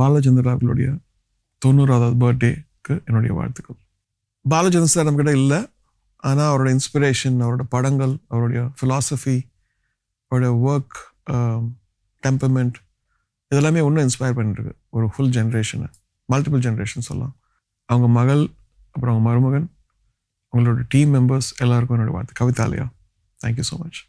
பாலச்சந்திரா அவர்களுடைய தொண்ணூறாவது பர்த்டேக்கு என்னுடைய வாழ்த்துக்கள் பாலச்சந்திர சார் நம்மக்கிட்ட இல்லை ஆனால் அவரோட இன்ஸ்பிரேஷன் அவரோட படங்கள் அவருடைய ஃபிலாசபி அவருடைய ஒர்க் டெம்பர்மெண்ட் um, இதெல்லாமே ஒன்றும் இன்ஸ்பயர் பண்ணிட்டுருக்கு ஒரு ஃபுல் ஜென்ரேஷனை மல்டிபிள் ஜென்ரேஷன் சொல்லலாம் அவங்க மகள் அப்புறம் அவங்க மருமகன் உங்களோட டீம் மெம்பர்ஸ் எல்லாருக்கும் என்னோடய வாழ்த்து கவிதாலயா தேங்க்யூ ஸோ மச்